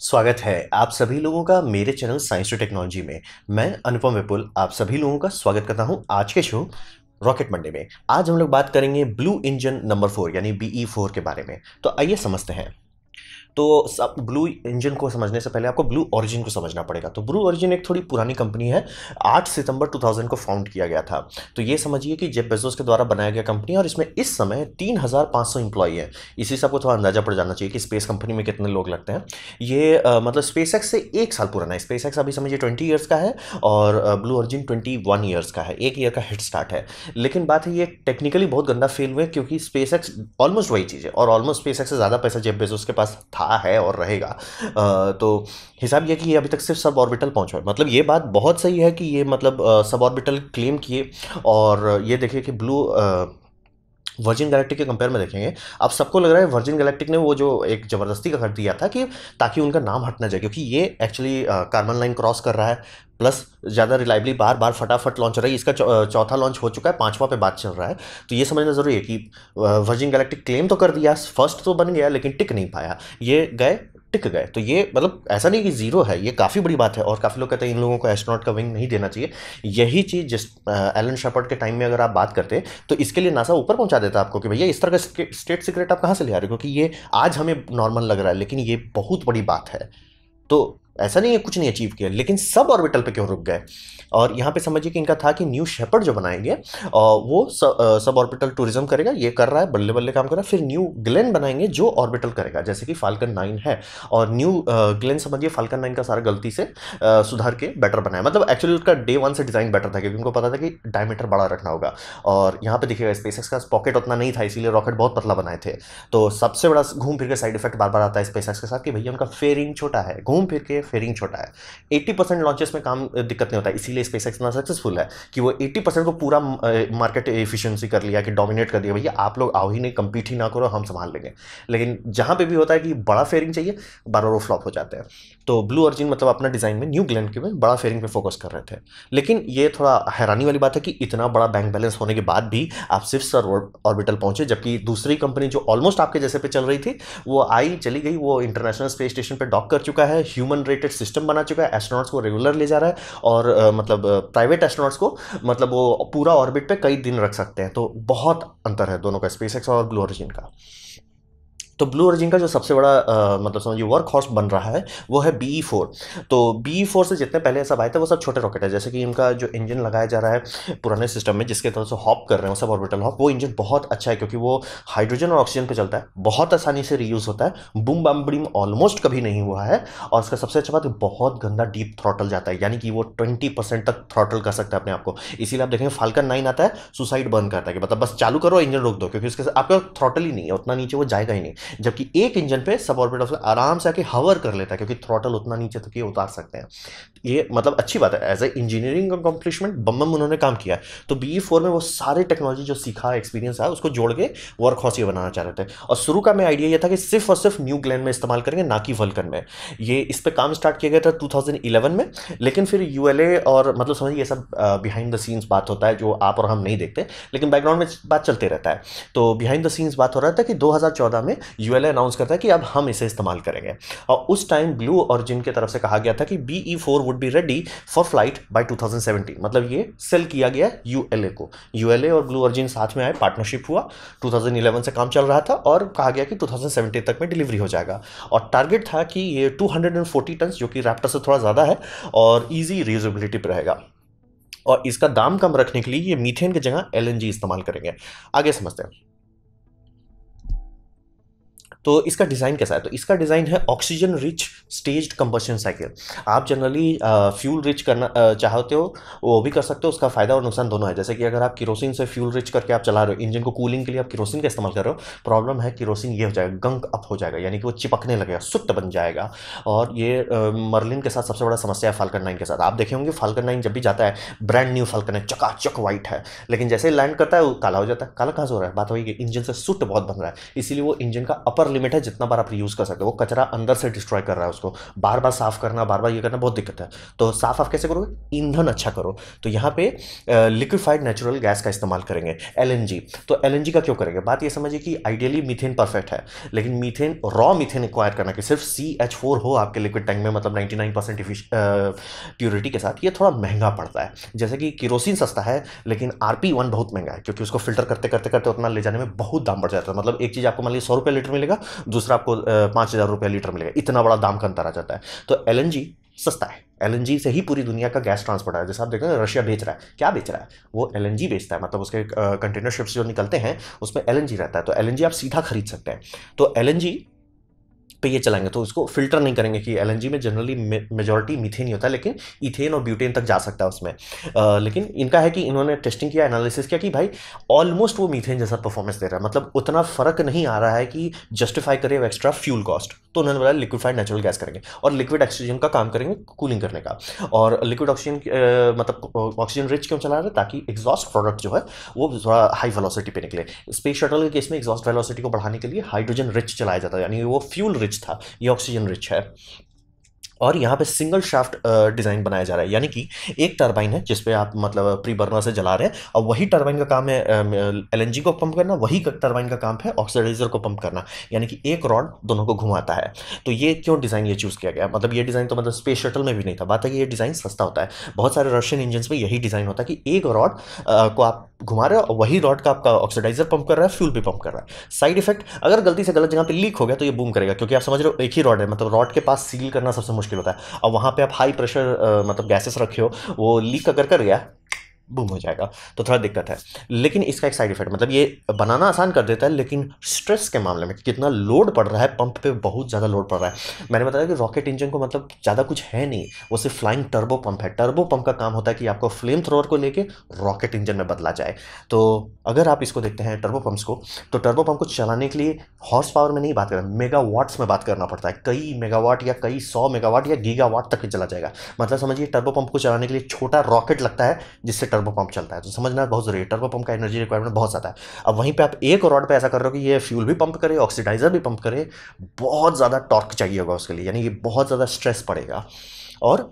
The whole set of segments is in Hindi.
स्वागत है आप सभी लोगों का मेरे चैनल साइंस टू टेक्नोलॉजी में मैं अनुपम विपुल आप सभी लोगों का स्वागत करता हूं आज के शो रॉकेट मंडे में आज हम लोग बात करेंगे ब्लू इंजन नंबर फोर यानी बी ई फोर के बारे में तो आइए समझते हैं तो सब ब्लू इंजन को समझने से पहले आपको ब्लू ऑरिजिन को समझना पड़ेगा तो ब्लू ऑरिजिन एक थोड़ी पुरानी कंपनी है 8 सितंबर 2000 को फाउंड किया गया था तो ये समझिए कि जेब बेजोस के द्वारा बनाया गया कंपनी और इसमें इस समय 3500 इंप्लॉई है इसी से आपको थोड़ा अंदाजा पड़ जाना चाहिए कि स्पेस कंपनी में कितने लोग लगते हैं ये आ, मतलब स्पेस से एक साल पुराना है स्पेस अभी समझिए ट्वेंटी ईयर्स का है और Blue Origin twenty one years का है एक ईयर का हेड स्टार्ट है लेकिन बात है ये टेक्निकली बहुत गंदा फेल हुए क्योंकि स्पेस ऑलमोस्ट वही चीज़ है और ऑलमोस्ट स्पेस से ज़्यादा पैसा जेब बेजोस के पास था रहा है और रहेगा तो हिसाब यह कि ये अभी तक सिर्फ सब ऑर्बिटल पहुँचा है मतलब ये बात बहुत सही है कि ये मतलब सब ऑर्बिटल क्लेम किए और ये देखिए कि ब्लू वर्जिन गैलेक्टिक के कंपेयर में देखेंगे अब सबको लग रहा है वर्जिन गैलेक्टिक ने वो जो एक ज़बरदस्ती का कर दिया था कि ताकि उनका नाम हटना जाए क्योंकि ये एक्चुअली कार्बन लाइन क्रॉस कर रहा है प्लस ज़्यादा रिलायबली बार बार फटाफट लॉन्च हो रहा है इसका चौथा लॉन्च हो चुका है पांचवा पे बात चल रहा है तो ये समझना ज़रूरी है कि वर्जिन गैलेक्टिक क्लेम तो कर दिया फर्स्ट तो बन गया लेकिन टिक नहीं पाया ये गए टिक गए तो ये मतलब ऐसा नहीं कि ज़ीरो है ये काफ़ी बड़ी बात है और काफ़ी लोग कहते हैं इन लोगों को एस्ट्रोनॉट का विंग नहीं देना चाहिए यही चीज़ जिस एलन शपर्ट के टाइम में अगर आप बात करते तो इसके लिए नासा ऊपर पहुंचा देता आपको कि भैया इस तरह का स्टेट सीक्रेट आप कहाँ से ले आ रहे हो क्योंकि ये आज हमें नॉर्मल लग रहा है लेकिन ये बहुत बड़ी बात है तो ऐसा नहीं है कुछ नहीं अचीव किया लेकिन सब ऑर्बिटल पर क्यों रुक गए और यहाँ पे समझिए कि इनका था कि न्यू शेपर्ड जो बनाएंगे वो सब ऑर्बिटल टूरिज्म करेगा ये कर रहा है बल्ले बल्ले काम कर रहा है फिर न्यू ग्लेन बनाएंगे जो ऑर्बिटल करेगा जैसे कि फाल्कन नाइन है और न्यू ग्लेन समझिए फाल्कन नाइन का सारा गलती से सुधार के बेटर बनाया मतलब एक्चुअली उसका डे वन से डिज़ाइन बेटर था क्योंकि उनको पता था कि डायमीटर बड़ा रखना होगा और यहाँ पर देखिएगा स्पेसिस का पॉकेट उतना नहीं था इसीलिए रॉकेट बहुत पतला बनाए थे तो सबसे बड़ा घूम फिर के साइड इफेक्ट बार बार आता है स्पेसिस के साथ कि भैया उनका फेयरिंग छोटा है घूम फिर के फेयरिंग छोटा है एट्टी लॉन्चेस में काम दिक्कत नहीं होता इसीलिए इसलिए स्पेस इतना सक्सेसफुल है कि वो 80 परसेंट को पूरा मार्केट एफिशिएंसी कर लिया कि डोमिनेट कर दिया भैया आप लोग आओ ही नहीं कम्पीट ही ना करो हम संभाल लेंगे लेकिन जहाँ पे भी होता है कि बड़ा फेयरिंग चाहिए बार बार वो फ्लॉप हो जाते हैं तो ब्लू अर्जिन मतलब अपना डिज़ाइन में न्यू ग्लैंड के में बड़ा फेयरिंग पर फोकस कर रहे थे लेकिन ये थोड़ा हैरानी वाली बात है कि इतना बड़ा बैंक बैलेंस होने के बाद भी आप सिर्फ सर ऑर्बिटल पहुंचे जबकि दूसरी कंपनी जो ऑलमोस्ट आपके जैसे पे चल रही थी वो आई चली गई वो इंटरनेशनल स्पेस स्टेशन पर डॉक कर चुका है ह्यूमन रेटेड सिस्टम बना चुका है एस्ट्रोनॉट्स को रेगुलर ले जा रहा है और मतलब मतलब प्राइवेट एस्ट्रोनॉट्स को मतलब वो पूरा ऑर्बिट पे कई दिन रख सकते हैं तो बहुत अंतर है दोनों का स्पेस और ब्लू ऑरिजिन का तो ब्लू ओरिजिन का जो सबसे बड़ा आ, मतलब समझिए वर्क हॉर्स बन रहा है वो है बी फोर e तो बी फोर e से जितने पहले सब आए थे वो सब छोटे रॉकेट है जैसे कि इनका जो इंजन लगाया जा रहा है पुराने सिस्टम में जिसके तरह से हॉप कर रहे हैं सब ऑर्बिटल हॉप वो इंजन बहुत अच्छा है क्योंकि वो हाइड्रोजन और ऑक्सीजन पर चलता है बहुत आसानी से रीयूज़ होता है बुम बम ब्रीम ऑलमोस्ट कभी नहीं हुआ है और उसका सबसे अच्छा बात बहुत गंदा डीप थ्रॉटल जाता है यानी कि वो ट्वेंटी परसेंट तक थ्रॉटल कर सकता है अपने आपको इसीलिए आप देखेंगे फाल्कन नाइन आता है सुसाइड बर्न करता है कि मतलब बस चालू करो इंजन रोक दो क्योंकि उसके आपका थ्रॉटल ही नहीं है उतना नीचे वो जाएगा ही नहीं जबकि एक इंजन पे सब ऑर्बिट ऑफ आराम से आके हवर कर लेता है क्योंकि थ्रॉटल उतना नीचे तक ये उतार सकते हैं ये मतलब अच्छी बात है एज ए इंजीनियरिंग अकम्पलिशमेंट बम बम उन्होंने काम किया तो बी फोर e में वो सारे टेक्नोलॉजी जो सीखा एक्सपीरियंस आया उसको जोड़ के वर्क हाउस ये बनाना चाह रहे थे और शुरू का मैं आइडिया ये था कि सिर्फ और सिर्फ न्यू ग्लैंड में इस्तेमाल करेंगे ना कि वल्कन में ये इस पर काम स्टार्ट किया गया था इलेवन में लेकिन फिर यू और मतलब समझिए ये सब बिहाइंड द सीन्स बात होता है जो आप और हम नहीं देखते लेकिन बैकग्राउंड में बात चलते रहता है तो बिहाइंड द सीन्स बात हो रहा था कि 2014 में यू अनाउंस करता है कि अब हम इसे इस्तेमाल करेंगे और उस टाइम ब्लू ऑरिजिन की तरफ से कहा गया था कि B E four would be ready for flight thousand seventy मतलब ये सेल किया गया यू को यू और ब्लू ऑरिजिन साथ में आए पार्टनरशिप हुआ 2011 से काम चल रहा था और कहा गया कि 2017 तक में डिलीवरी हो जाएगा और टारगेट था कि ये 240 टन जो कि रैप्टर से थोड़ा ज़्यादा है और ईजी रीजबिलिटी पर रहेगा और इसका दाम कम रखने के लिए ये मीथेन की जगह एल इस्तेमाल करेंगे आगे समझते हैं तो इसका डिज़ाइन कैसा है तो इसका डिज़ाइन है oxygen rich staged combustion cycle आप जनरली फ्यूल रिच करना चाहते हो वो भी कर सकते हो उसका फ़ायदा और नुकसान दोनों है जैसे कि अगर आप किरोसिन से फ्यूल रिच करके आप चला रहे हो इंजन को कूलिंग के लिए आप किरोसिन का इस्तेमाल कर रहे हो प्रॉब्लम है किरोसिन ये हो जाएगा गंक अप हो जाएगा यानी कि वो चिपकने लगेगा सुत बन जाएगा और ये मर्लिन के साथ सबसे बड़ा समस्या है फाल्कन नाइन के साथ आप देखे होंगे फाल्कन नाइन जब भी जाता है ब्रांड न्यू फाल्कन नाइन चकाचक वाइट है लेकिन जैसे लैंड करता है वो काला हो जाता है काला कहाँ से हो रहा है बात वही कि इंजन से सुट बहुत बन रहा है इसीलिए वो इंजन का अपर अपर लिमिट है जितना बार आप यूज़ कर सकते हो वो कचरा अंदर से डिस्ट्रॉय कर रहा है उसको बार बार साफ करना बार बार ये करना बहुत दिक्कत है तो साफ आप कैसे करोगे ईंधन अच्छा करो तो यहाँ पे लिक्विफाइड नेचुरल गैस का इस्तेमाल करेंगे एल तो एल का क्यों करेंगे बात ये समझिए कि आइडियली मीथेन परफेक्ट है लेकिन मीथेन रॉ मीथेन एक्वायर करना कि सिर्फ सी हो आपके लिक्विड टैंक में मतलब नाइन्टी नाइन प्योरिटी के साथ ये थोड़ा महंगा पड़ता है जैसे कि किरोसिन सस्ता है लेकिन आर बहुत महंगा है क्योंकि उसको फिल्टर करते करते करते उतना ले जाने में बहुत दाम बढ़ जाता है मतलब एक चीज़ आपको मान लीजिए सौ रुपये लीटर मिलेगा मिलेगा दूसरा आपको पाँच हज़ार रुपया लीटर मिलेगा इतना बड़ा दाम का अंतर आ जाता है तो एल सस्ता है एल से ही पूरी दुनिया का गैस ट्रांसपोर्ट है जैसे आप देख रहे हैं रशिया बेच रहा है क्या बेच रहा है वो एल बेचता है मतलब उसके कंटेनर शिप्स जो निकलते हैं उसमें एल रहता है तो एल आप सीधा खरीद सकते हैं तो एल पे ये चलाएंगे तो उसको फिल्टर नहीं करेंगे कि एल में जनरली मेजोरिटी मिथेन ही होता है लेकिन इथेन और ब्यूटेन तक जा सकता है उसमें आ, लेकिन इनका है कि इन्होंने टेस्टिंग किया एनालिसिस किया कि भाई ऑलमोस्ट वो मीथेन जैसा परफॉर्मेंस दे रहा है मतलब उतना फ़र्क नहीं आ रहा है कि जस्टिफाई करे एक्स्ट्रा फ्यूल कॉस्ट तो उन्होंने बोला लिक्विफाइड नेचुरल गैस करेंगे और लिक्विड ऑक्सीजन का काम करेंगे कूलिंग करने का और लिक्विड ऑक्सीजन मतलब ऑक्सीजन रिच क्यों चला रहे ताकि एग्जॉस्ट प्रोडक्ट जो है वो थोड़ा हाई वेलोसिटी पे निकले स्पेस शटल के केस में एग्जॉस्ट वेलोसिटी को बढ़ाने के लिए हाइड्रोजन रिच चलाया जाता है यानी वो फ्यूल रिच रिच था ये ऑक्सीजन रिच है और यहाँ पे सिंगल शाफ्ट डिज़ाइन बनाया जा रहा है यानी कि एक टरबाइन है जिसपे आप मतलब प्री बर्नर से जला रहे हैं और वही टरबाइन का काम है एल को पंप करना वही टरबाइन का काम है ऑक्सीडाइजर को पंप करना यानी कि एक रॉड दोनों को घुमाता है तो ये क्यों डिज़ाइन ये चूज़ किया गया मतलब ये डिज़ाइन तो मतलब स्पेस शटल में भी नहीं था बात है कि ये डिज़ाइन सस्ता होता है बहुत सारे रशियन इंजन में यही डिज़ाइन होता है कि एक रॉड को आप घुमा रहे हो और वही रॉड का आपका ऑक्सीडाइजर पंप कर रहा है फ्यूल भी पंप कर रहा है साइड इफेक्ट अगर गलती से गलत जगह पर लीक हो गया तो ये बूम करेगा क्योंकि आप समझ रहे हो एक ही रॉड है मतलब रॉड के पास सील करना सबसे मुश्किल मुश्किल होता है अब वहाँ पर आप हाई प्रेशर मतलब गैसेस रखे हो वो लीक अगर कर गया बूम हो जाएगा तो थोड़ा दिक्कत है लेकिन इसका एक साइड इफेक्ट मतलब ये बनाना आसान कर देता है लेकिन स्ट्रेस के मामले में कितना लोड पड़ रहा है पंप पे बहुत ज़्यादा लोड पड़ रहा है मैंने बताया कि रॉकेट इंजन को मतलब ज़्यादा कुछ है नहीं वो सिर्फ फ्लाइंग टर्बो पंप है टर्बो पंप का काम होता है कि आपको फ्लेम थ्रोअर को लेकर रॉकेट इंजन में बदला जाए तो अगर आप इसको देखते हैं टर्बो पंप्स को तो टर्बो पंप को चलाने के लिए हॉर्स पावर में नहीं बात करना मेगावाट्स में बात करना पड़ता है कई मेगावाट या कई सौ मेगावाट या गीगावाट तक चला जाएगा मतलब समझिए टर्बो पंप को चलाने के लिए छोटा रॉकेट लगता है जिससे टर्बो पंप चलता है तो समझना बहुत जरूरी है टर्बो पंप का एनर्जी रिक्वायरमेंट बहुत ज़्यादा है अब वहीं पे आप एक रॉड पे ऐसा कर रहे हो कि ये फ्यूल भी पंप करे ऑक्सीडाइजर भी पंप करे बहुत ज़्यादा टॉर्क चाहिए होगा उसके लिए यानी ये बहुत ज़्यादा स्ट्रेस पड़ेगा और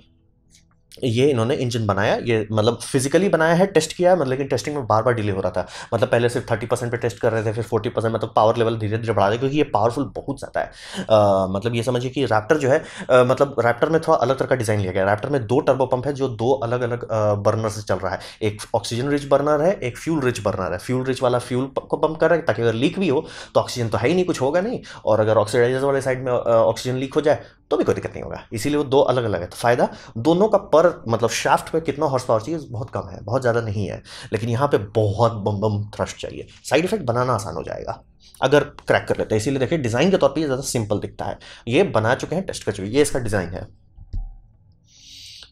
ये इन्होंने इंजन बनाया ये मतलब फिजिकली बनाया है टेस्ट किया है मतलब लेकिन टेस्टिंग में बार बार डिले हो रहा था मतलब पहले सिर्फ थर्टी परसेंट पर टेस्ट कर रहे थे फिर फोर्टी परसेंट मतलब पावर लेवल धीरे धीरे बढ़ा रहे क्योंकि ये पावरफुल बहुत ज़्यादा है आ, मतलब ये समझिए कि रैप्टर जो है आ, मतलब रैप्टर में थोड़ा अलग तरह का डिज़ाइन लिया गया रैप्टर में दो टर्बो पंप है जो दो अलग अलग बर्नर से चल रहा है एक ऑक्सीजन रिच बर्नर है एक फ्यूल रिच बर्नर है फ्यूल रिच वाला फ्यूल को पंप कर रहा है ताकि अगर लीक भी हो तो ऑक्सीजन तो है ही नहीं कुछ होगा नहीं और अगर ऑक्सीडाइजर वाले साइड में ऑक्सीजन लीक हो जाए तो भी कोई दिक्कत नहीं होगा इसीलिए वो दो अलग अलग है तो फ़ायदा दोनों का पर मतलब शाफ्ट में कितना हॉर्स पावर चाहिए बहुत कम है बहुत ज़्यादा नहीं है लेकिन यहाँ पे बहुत बम बम थ्रस्ट चाहिए साइड इफेक्ट बनाना आसान हो जाएगा अगर क्रैक कर लेते हैं इसीलिए देखिए डिज़ाइन के तौर पर ये ज़्यादा सिंपल दिखता है ये बना चुके हैं टेस्ट कर चुके ये इसका डिज़ाइन है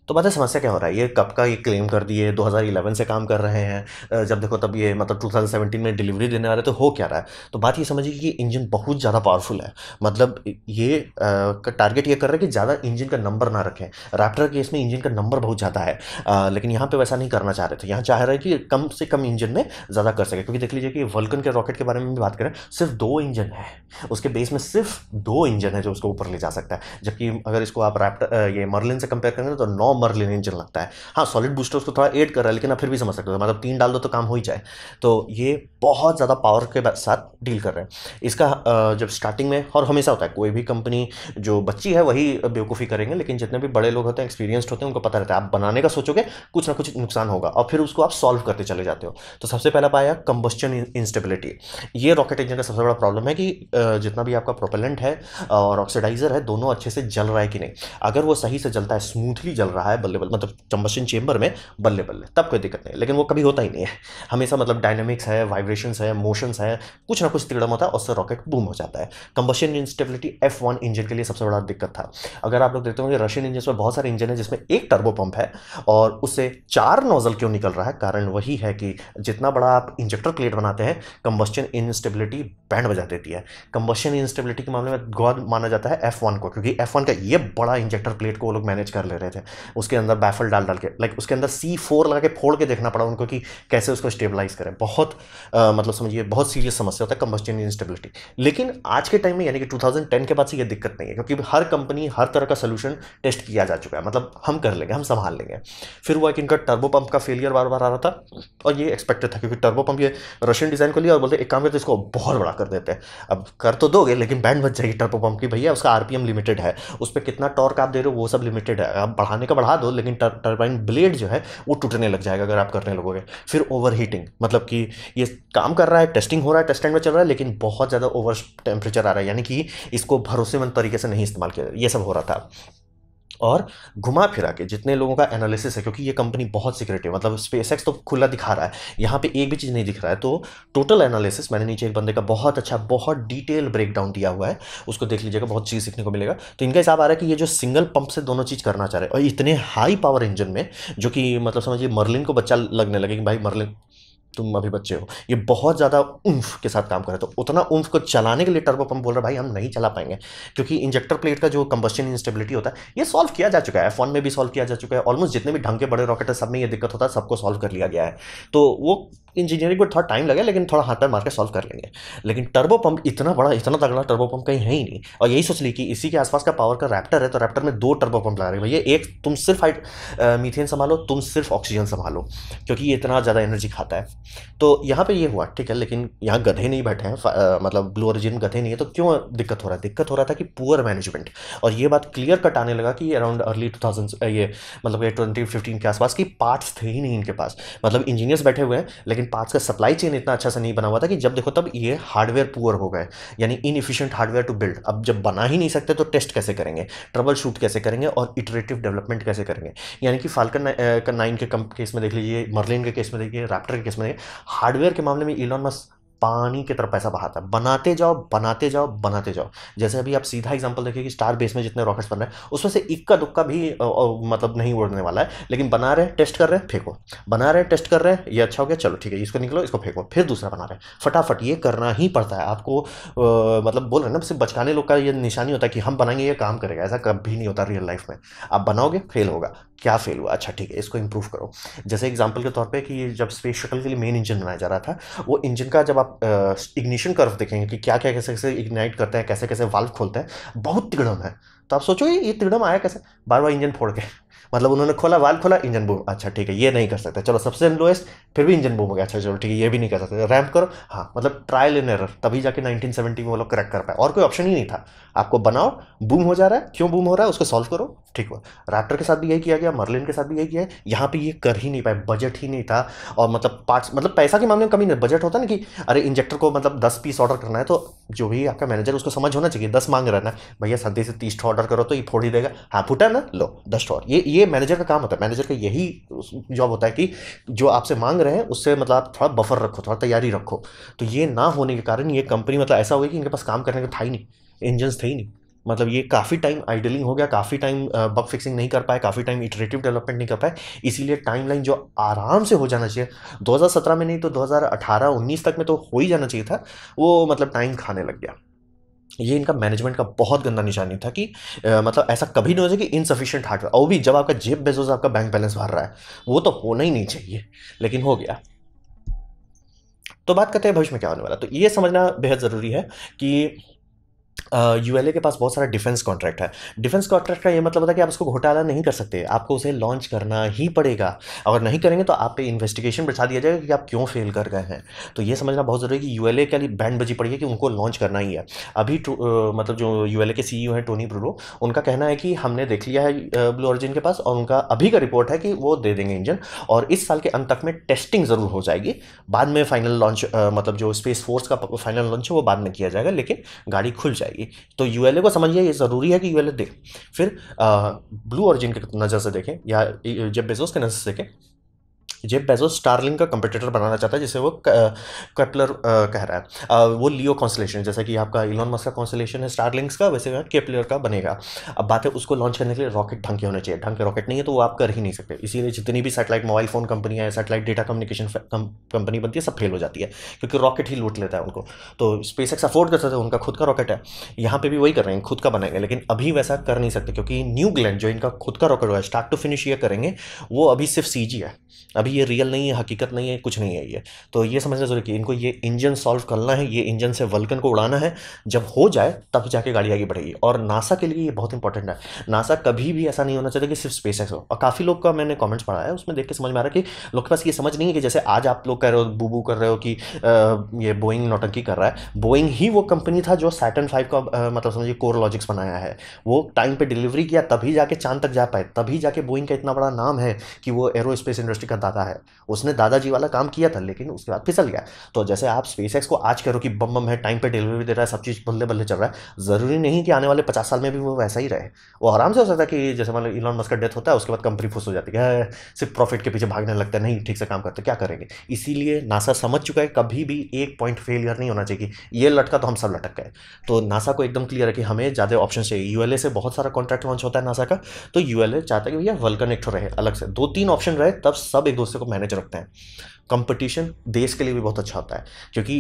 तो पता है समस्या क्या हो रहा है ये कब का ये क्लेम कर दिए 2011 से काम कर रहे हैं जब देखो तब ये मतलब 2017 में डिलीवरी देने वाले तो हो क्या रहा है तो बात ये समझिए कि इंजन बहुत ज़्यादा पावरफुल है मतलब ये टारगेट ये कर रहा है कि ज़्यादा इंजन का नंबर ना रखें रैप्टर केस में इंजन का नंबर बहुत ज़्यादा है आ, लेकिन यहाँ पर वैसा नहीं करना चाह रहे थे यहाँ चाह रहे कि कम से कम इंजन में ज़्यादा कर सके क्योंकि देख लीजिए कि वल्कन के रॉकेट के बारे में भी बात करें सिर्फ दो इंजन है उसके बेस में सिर्फ दो इंजन है जो उसको ऊपर ले जा सकता है जबकि अगर इसको आप रैप्टर ये मर्लिन से कंपेयर करेंगे तो नौ नॉर्म मर्लिन इंजन लगता है हाँ सॉलिड बूस्टर उसको थोड़ा एड कर रहा है लेकिन आप फिर भी समझ सकते हो मतलब तीन डाल दो तो काम हो ही जाए तो ये बहुत ज़्यादा पावर के साथ डील कर रहे हैं इसका जब स्टार्टिंग में और हमेशा होता है कोई भी कंपनी जो बच्ची है वही बेवकूफ़ी करेंगे लेकिन जितने भी बड़े लोग होते हैं एक्सपीरियंस्ड होते हैं उनको पता रहता है आप बनाने का सोचोगे कुछ ना कुछ नुकसान होगा और फिर उसको आप सॉल्व करते चले जाते हो तो सबसे पहला पाया कंबस्टन इंस्टेबिलिटी ये रॉकेट इंजन का सबसे बड़ा प्रॉब्लम है कि जितना भी आपका प्रोपेलेंट है और ऑक्सीडाइजर है दोनों अच्छे से जल रहा है कि नहीं अगर वो सही से जलता है स्मूथली जल रहा है रहा है बल्ले बल्ले मतलब कंबशन चेंबर में बल्ले बल्ले तब कोई दिक्कत नहीं लेकिन वो कभी होता ही नहीं है हमेशा मतलब डायनेमिक्स है वाइब्रेशंस है मोशंस है कुछ ना कुछ तिगड़म होता है उससे रॉकेट बूम हो जाता है combustion instability F one engine के लिए सबसे बड़ा दिक्कत था अगर आप लोग देखते होंगे रशियन इंजन में बहुत सारे इंजन है जिसमें एक टर्बो पंप है और उससे चार नोजल क्यों निकल रहा है कारण वही है कि जितना बड़ा आप इंजेक्टर प्लेट बनाते हैं कंबस्शन इंस्टेबिलिटी बैंड बजा देती है कंबस्शन इंस्टेबिलिटी के मामले में गॉड माना जाता है एफ वन को क्योंकि एफ वन का ये बड़ा इंजेक्टर प्लेट को वो लोग मैनेज कर ले रहे थे उसके अंदर बैफल डाल डाल के लाइक उसके अंदर सी फोर लगा के फोड़ के देखना पड़ा उनको कि कैसे उसको स्टेबलाइज करें बहुत आ, मतलब समझिए बहुत सीरियस समस्या होता है कंबस्टन इंस्टेबिलिटी लेकिन आज के टाइम में यानी कि 2010 के बाद से ये दिक्कत नहीं है क्योंकि हर कंपनी हर तरह का सोल्यूशन टेस्ट किया जा चुका है मतलब हम कर लेंगे हम संभाल लेंगे फिर हुआ कि इनका टर्बो पंप का फेलियर बार बार आ रहा था और ये एक्सपेक्टेड था क्योंकि टर्बो पंप ये रशियन डिज़ाइन को लिया और बोलते एक काम करते इसको बहुत बड़ा कर देते हैं अब कर तो दोगे लेकिन बैंड बच जाएगी टर्बो पंप की भैया उसका आरपीएम लिमिटेड है उस पर कितना टॉर्क आप दे रहे हो वो सब लिमिटेड है आप बढ़ाने का बढ़ा दो लेकिन टर्बाइन ब्लेड जो है वो टूटने लग जाएगा अगर आप करने लगोगे फिर ओवर हीटिंग मतलब कि ये काम कर रहा है टेस्टिंग हो रहा है टेस्ट में चल रहा है लेकिन बहुत ज़्यादा ओवर टेम्परेचर आ रहा है यानी कि इसको भरोसेमंद तरीके से नहीं इस्तेमाल किया ये सब हो रहा था और घुमा फिरा के जितने लोगों का एनालिसिस है क्योंकि ये कंपनी बहुत है मतलब स्पेस तो खुला दिखा रहा है यहाँ पे एक भी चीज़ नहीं दिख रहा है तो टोटल एनालिसिस मैंने नीचे एक बंदे का बहुत अच्छा बहुत डिटेल ब्रेकडाउन दिया हुआ है उसको देख लीजिएगा बहुत चीज़ सीखने को मिलेगा तो इनका हिसाब आ रहा है कि ये जो सिंगल पंप से दोनों चीज़ करना चाह रहे हैं और इतने हाई पावर इंजन में जो कि मतलब समझिए मर्लिन को बच्चा लगने लगे कि भाई मर्लिन तुम अभी बच्चे हो ये बहुत ज़्यादा उम्फ के साथ काम करे तो उतना उम्फ को चलाने के लिए टर्बो पंप बोल रहा भाई हम नहीं चला पाएंगे क्योंकि इंजेक्टर प्लेट का जो कंबस्टन इंस्टेबिलिटी होता है ये सॉल्व किया जा चुका है फोन में भी सॉल्व किया जा चुका है ऑलमोस्ट जितने भी ढंग के बड़े रॉकेट है सब में ये दिक्कत होता है सबको सॉल्व कर लिया गया है तो वो इंजीनियरिंग को थोड़ा टाइम लगे लेकिन थोड़ा हाथ पैर मार के सॉल्व कर लेंगे लेकिन टर्बो पंप इतना बड़ा इतना तगड़ा टर्बो पंप कहीं है ही नहीं और यही सोच ली कि इसी के आसपास का पावर का रैप्टर है तो रैप्टर में दो टर्बो पंप लगा रहे भैया एक तुम सिर्फ हाइट मीथेन संभालो तुम सिर्फ ऑक्सीजन संभालो क्योंकि ये इतना ज़्यादा एनर्जी खाता है तो यहाँ पर ये हुआ ठीक है लेकिन यहाँ गधे नहीं बैठे हैं मतलब ब्लू ऑरिजिन गधे नहीं है तो क्यों दिक्कत हो रहा है दिक्कत हो रहा था कि पुअर मैनेजमेंट और ये बात क्लियर कट आने लगा कि अराउंड अर्ली टू थाउजेंड ये मतलब ये ट्वेंटी के आसपास की पार्ट्स थे ही नहीं इनके पास मतलब इंजीनियर्स बैठे हुए हैं लेकिन लेकिन पार्ट्स का सप्लाई चेन इतना अच्छा से नहीं बना हुआ था कि जब देखो तब ये हार्डवेयर पुअर हो गए यानी इनफिशियंट हार्डवेयर टू बिल्ड अब जब बना ही नहीं सकते तो टेस्ट कैसे करेंगे ट्रबल शूट कैसे करेंगे और इटरेटिव डेवलपमेंट कैसे करेंगे यानी कि फाल्कन नाइन के केस में देख लीजिए मर्लिन के केस में देखिए रैप्टर के केस में देखिए हार्डवेयर के मामले में इलॉन मस्क पानी की तरफ पैसा बहाता है बनाते जाओ बनाते जाओ बनाते जाओ जैसे अभी आप सीधा एग्जाम्पल देखिए कि स्टार बेस में जितने रॉकेट्स बन रहे हैं उसमें से इक्का दुक्का भी मतलब नहीं उड़ने वाला है लेकिन बना रहे टेस्ट कर रहे हैं फेंको बना रहे टेस्ट कर रहे हैं ये अच्छा हो गया चलो ठीक है इसको निकलो इसको फेंको फिर दूसरा बना रहे फटाफट ये करना ही पड़ता है आपको मतलब बोल रहे ना सिर्फ बचकाने लोग का ये निशानी होता है कि हम बनाएंगे ये काम करेगा ऐसा कभी नहीं होता रियल लाइफ में आप बनाओगे फेल होगा क्या फेल हुआ अच्छा ठीक है इसको इम्प्रूव करो जैसे एग्जाम्पल के तौर पर कि जब स्पेस शटल के लिए मेन इंजन बनाया जा रहा था वो इंजन का जब आप इग्निशन कर्व देखेंगे कि क्या क्या कैसे कैसे इग्नाइट करते हैं कैसे कैसे वाल्व खोलते हैं बहुत तिगड़म है तो आप सोचोगे ये त्रिडम आया कैसे बार बार इंजन फोड़ के मतलब उन्होंने खोला वाल खोला इंजन बूम अच्छा ठीक है ये नहीं कर सकते चलो सबसे लोएस्ट फिर भी इंजन बूम हो गया अच्छा चलो ठीक है ये भी नहीं कर सकते रैम्प करो हाँ मतलब ट्रायल एंड एरर तभी जाके 1970 में वो लोग करेक्ट कर पाए और कोई ऑप्शन ही नहीं था आपको बनाओ बूम हो जा रहा है क्यों बूम हो रहा है उसको सॉल्व करो ठीक हो रैप्टर के साथ भी यही किया गया मर्लिन के साथ भी यही किया यहाँ पर ये कर ही नहीं पाए बजट ही नहीं था और मतलब पार्ट्स मतलब पैसा के मामले में कमी नहीं बजट होता ना कि अरे इंजेक्टर को मतलब दस पीस ऑर्डर करना है तो जो भी आपका मैनेजर उसको समझ होना चाहिए दस मांग रहना है ना भैया सदी से तीस ठो ऑर्डर करो तो ये फोड़ ही देगा हाँ फूटा ना लो दस और ये ये मैनेजर का काम होता है मैनेजर का यही जॉब होता है कि जो आपसे मांग रहे हैं उससे मतलब आप थोड़ा बफर रखो थोड़ा तैयारी रखो तो ये ना होने के कारण ये कंपनी मतलब ऐसा हुआ कि इनके पास काम करने का था ही नहीं इंजन्स थे ही नहीं मतलब ये काफ़ी टाइम आइडलिंग हो गया काफ़ी टाइम बग फिक्सिंग नहीं कर पाए काफ़ी टाइम इटरेटिव डेवलपमेंट नहीं कर पाए इसीलिए टाइमलाइन जो आराम से हो जाना चाहिए 2017 में नहीं तो 2018-19 तक में तो हो ही जाना चाहिए था वो मतलब टाइम खाने लग गया ये इनका मैनेजमेंट का बहुत गंदा निशानी था कि आ, मतलब ऐसा कभी नहीं हो जाए कि इनसफिशियंट हार्ड और भी जब आपका जेब बेजोज आपका बैंक बैलेंस भर रहा है वो तो होना ही नहीं चाहिए लेकिन हो गया तो बात करते हैं भविष्य में क्या होने वाला तो ये समझना बेहद ज़रूरी है कि यू uh, के पास बहुत सारा डिफेंस कॉन्ट्रैक्ट है डिफेंस कॉन्ट्रैक्ट का ये मतलब होता है कि आप उसको घोटाला नहीं कर सकते आपको उसे लॉन्च करना ही पड़ेगा अगर नहीं करेंगे तो आप पे इन्वेस्टिगेशन बिछा दिया जाएगा कि आप क्यों फेल कर गए हैं तो ये समझना बहुत ज़रूरी है कि यू के लिए बैंड बजी पड़ी है कि उनको लॉन्च करना ही है अभी uh, मतलब जो यू के सी ई टोनी ब्रूरो उनका कहना है कि हमने देख लिया है ब्लू ऑरिजिन के पास और उनका अभी का रिपोर्ट है कि वो दे देंगे इंजन और इस साल के अंत तक में टेस्टिंग ज़रूर हो जाएगी बाद में फाइनल लॉन्च मतलब जो स्पेस फोर्स का फाइनल लॉन्च है वो बाद में किया जाएगा लेकिन गाड़ी खुल जाएगी चाहिए तो यू को समझिए ये ज़रूरी है कि यू एल फिर ब्लू ऑरिजिन की नज़र से देखें या जब बेजोस की नज़र से देखें जेब बेजो स्टारलिंग का कंपटीटर बनाना चाहता है जिसे वो केपलर कह रहा है वो लियो कॉन्सलेशन जैसा कि आपका इलॉन मस्क का कॉन्सलेशन है स्टारलिंग्स का वैसे केपलर का बनेगा अब बात है उसको लॉन्च करने के लिए रॉकेट ढंग के होने चाहिए ढंग के रॉकेट नहीं है तो वो आप कर ही नहीं सकते इसीलिए जितनी भी सैटेलाइट मोबाइल फोन कंपनी है सैटेलाइट डेटा कम्युनिकेशन कंपनी बनती है सब फेल हो जाती है क्योंकि रॉकेट ही लूट लेता है उनको तो स्पेस एक्स अफोर्ड कर सकते उनका खुद का रॉकेट है यहाँ पर भी वही कर रहे हैं खुद का बनाएंगे लेकिन अभी वैसा कर नहीं सकते क्योंकि न्यू ग्लैंड जो इनका खुद का रॉकेट है स्टार्ट टू फिनिश ये करेंगे वो अभी सिर्फ सी है अभी ये रियल नहीं है हकीकत नहीं है कुछ नहीं है ये तो ये समझना जरूरी कि इनको ये इंजन सॉल्व करना है ये इंजन से वल्कन को उड़ाना है जब हो जाए तब जाके गाड़ी आगे बढ़ेगी और नासा के लिए ये बहुत इंपॉर्टेंट है नासा कभी भी ऐसा नहीं होना चाहिए कि सिर्फ स्पेस हो और काफ़ी लोग का मैंने कॉमेंट्स पढ़ा है उसमें देख के समझ में आ रहा है कि लोग के पास ये समझ नहीं है कि जैसे आज आप लोग कह रहे हो बूबू कर रहे हो कि ये बोइंग नौटंकी कर रहा है बोइंग ही वो कंपनी था जो सैटन फाइव का मतलब समझिए कोर लॉजिक्स बनाया है वो टाइम पर डिलीवरी किया तभी जाके चांद तक जा पाए तभी जाके बोइंग का इतना बड़ा नाम है कि वो एरोस्पेस इंडस्ट्री का रहा है उसने दादाजी वाला काम किया था लेकिन उसके बाद फिसल गया तो जैसे आप स्पेस को आज कह रहे हो कि बम बम है टाइम पर डिलीवरी दे रहा है सब चीज़ बल्ले बल्ले चल रहा है ज़रूरी नहीं कि आने वाले पचास साल में भी वो वैसा ही रहे वो आराम से हो सकता है कि जैसे मान लो इलॉन मस्क का डेथ होता है उसके बाद कंपनी फुस हो जाती है सिर्फ प्रॉफिट के पीछे भागने लगता है नहीं ठीक से काम करते क्या करेंगे इसीलिए नासा समझ चुका है कभी भी एक पॉइंट फेलियर नहीं होना चाहिए ये लटका तो हम सब लटक गए तो नासा को एकदम क्लियर है कि हमें ज़्यादा ऑप्शन चाहिए यू से बहुत सारा कॉन्ट्रैक्ट लॉन्च होता है नासा का तो यू चाहता है कि भैया वल्कन एक्टर तो रहे अलग से दो तीन ऑप्शन रहे तब सब एक दूसरे को मैनेज रखते हैं कंपटीशन देश के लिए भी बहुत अच्छा होता है क्योंकि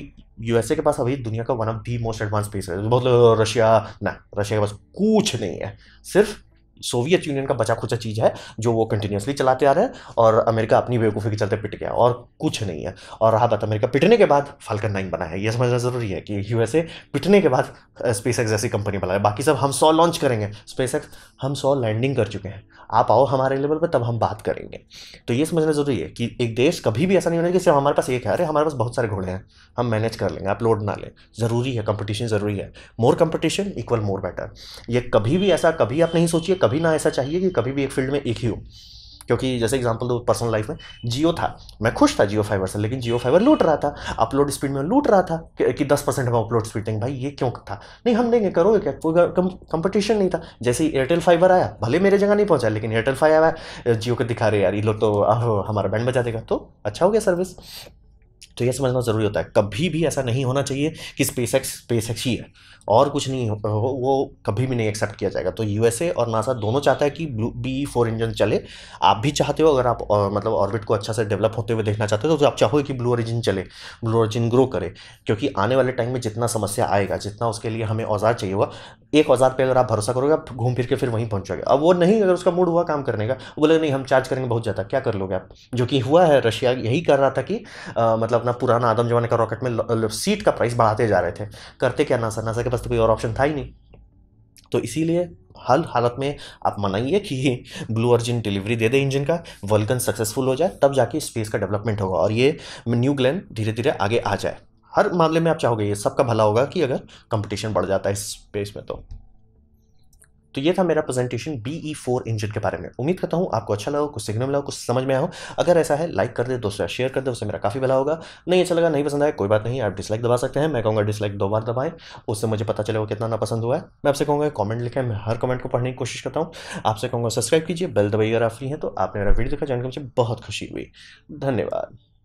यूएसए के पास अभी दुनिया का one of the most advance space है बहुत रशिया ना रशिया के पास कुछ नहीं है सिर्फ सोवियत यूनियन का बचा खुचा चीज़ है जो वो कंटिन्यूसली चलाते आ रहे हैं और अमेरिका अपनी बेवकूफ़ी के चलते पिट गया और कुछ नहीं है और रहा बात अमेरिका पिटने के बाद फाल्कन नाइन बना है ये समझना ज़रूरी है कि यूएसए पिटने के बाद स्पेस एक्स जैसी कंपनी बना है बाकी सब हम सौ लॉन्च करेंगे स्पेस एक्स हम सौ लैंडिंग कर चुके हैं आप आओ हमारे लेवल पर तब हम बात करेंगे तो ये समझना ज़रूरी है कि एक देश कभी भी ऐसा नहीं होना कि सिर्फ हमारे पास एक है अरे हमारे पास बहुत सारे घोड़े हैं हम मैनेज कर लेंगे आप लोड ना लें ज़रूरी है कंपटीशन ज़रूरी है more competition equal more better ये कभी भी ऐसा कभी आप नहीं सोचिए कभी ना ऐसा चाहिए कि कभी भी एक फील्ड में एक ही हो क्योंकि जैसे एग्जांपल दो पर्सनल लाइफ में जियो था मैं खुश था जियो फाइबर से लेकिन जियो फाइबर लूट रहा था अपलोड स्पीड में लूट रहा था कि, दस परसेंट हम अपलोड स्पीड देंगे भाई ये क्यों था नहीं हम देंगे करो क्या कोई कंपटीशन नहीं था जैसे ही एयरटेल फाइबर आया भले मेरे जगह नहीं पहुंचा लेकिन एयरटेल फाइबर आया जियो के दिखा रहे यार ये लोग तो हमारा बैंड बजा देगा तो अच्छा हो गया सर्विस तो यह समझना ज़रूरी होता है कभी भी ऐसा नहीं होना चाहिए कि स्पेस एक्स स्पेस एक्स ही है और कुछ नहीं हो वो कभी भी नहीं एक्सेप्ट किया जाएगा तो यूएसए और नासा दोनों चाहता है कि बी फोर इंजन चले आप भी चाहते हो अगर आप और, मतलब ऑर्बिट को अच्छा से डेवलप होते हुए देखना चाहते हो तो आप चाहोगे कि ब्लू ऑरिजिन चले ब्लू ऑरिजिन ग्रो करे क्योंकि आने वाले टाइम में जितना समस्या आएगा जितना उसके लिए हमें औजार चाहिए होगा एक हज़ार पे अगर आप भरोसा करोगे आप घूम फिर के फिर वहीं पहुंच जाओगे अब वो नहीं अगर उसका मूड हुआ काम करने का वो बोले नहीं हम चार्ज करेंगे बहुत ज़्यादा क्या कर लोगे आप जो कि हुआ है रशिया यही कर रहा था कि आ, मतलब अपना पुराना आदम जमाने का रॉकेट में ल, ल, सीट का प्राइस बढ़ाते जा रहे थे करते क्या नासा नासा के पास तो कोई और ऑप्शन था ही नहीं तो इसीलिए हर हालत में आप मनाइए कि ब्लू अर्जिन डिलीवरी दे दे इंजन का वर्ल्कन सक्सेसफुल हो जाए तब जाके स्पेस का डेवलपमेंट होगा और ये न्यू ग्लैन धीरे धीरे आगे आ जाए हर मामले में आप चाहोगे ये सबका भला होगा कि अगर कंपटीशन बढ़ जाता है इस स्पेस में तो तो ये था मेरा presentation B E four engine के बारे में उम्मीद करता हूँ आपको अच्छा लगा कुछ सिग्नल लगा कुछ समझ में आओ अगर ऐसा है लाइक कर दे दोस्तों शेयर कर दे उससे मेरा काफ़ी भला होगा नहीं अच्छा लगा नहीं पसंद आया कोई बात नहीं आप डिसलाइक दबा सकते हैं मैं कहूँगा डिसलाइक दो बार दबाएं उससे मुझे पता चलेगा कितना ना पसंद हुआ है मैं आपसे कहूँगा कॉमेंट लिखें मैं हर कमेंट को पढ़ने की कोशिश करता हूँ आपसे कहूँगा सब्सक्राइब कीजिए बेल दबाइए अगर आप फ्री हैं तो आपने मेरा वीडियो देखा जानकर मुझे बहुत खुशी हुई धन्यवाद